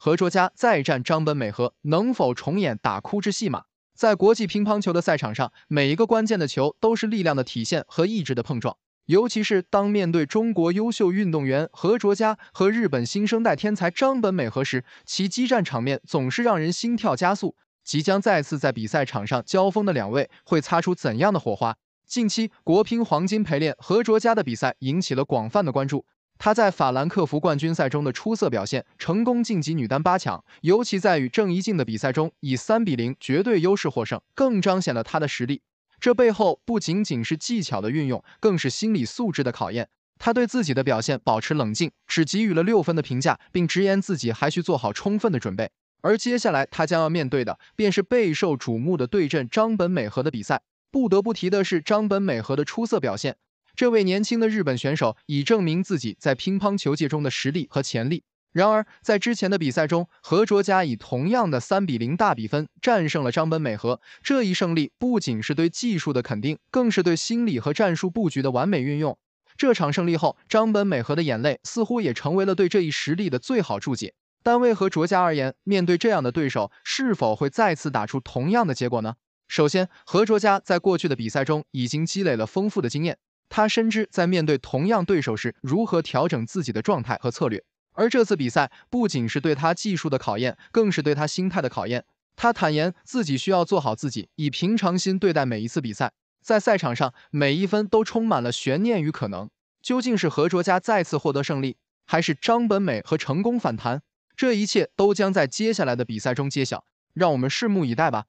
何卓佳再战张本美和，能否重演打哭之戏码？在国际乒乓球的赛场上，每一个关键的球都是力量的体现和意志的碰撞。尤其是当面对中国优秀运动员何卓佳和日本新生代天才张本美和时，其激战场面总是让人心跳加速。即将再次在比赛场上交锋的两位，会擦出怎样的火花？近期国乒黄金陪练何卓佳的比赛引起了广泛的关注。她在法兰克福冠军赛中的出色表现，成功晋级女单八强，尤其在与郑怡静的比赛中，以三比零绝对优势获胜，更彰显了她的实力。这背后不仅仅是技巧的运用，更是心理素质的考验。她对自己的表现保持冷静，只给予了六分的评价，并直言自己还需做好充分的准备。而接下来她将要面对的便是备受瞩目的对阵张本美和的比赛。不得不提的是张本美和的出色表现。这位年轻的日本选手已证明自己在乒乓球界中的实力和潜力。然而，在之前的比赛中，何卓佳以同样的三比零大比分战胜了张本美和。这一胜利不仅是对技术的肯定，更是对心理和战术布局的完美运用。这场胜利后，张本美和的眼泪似乎也成为了对这一实力的最好注解。但为何卓佳而言，面对这样的对手，是否会再次打出同样的结果呢？首先，何卓佳在过去的比赛中已经积累了丰富的经验。他深知，在面对同样对手时，如何调整自己的状态和策略。而这次比赛不仅是对他技术的考验，更是对他心态的考验。他坦言，自己需要做好自己，以平常心对待每一次比赛。在赛场上，每一分都充满了悬念与可能。究竟是何卓佳再次获得胜利，还是张本美和成功反弹？这一切都将在接下来的比赛中揭晓。让我们拭目以待吧。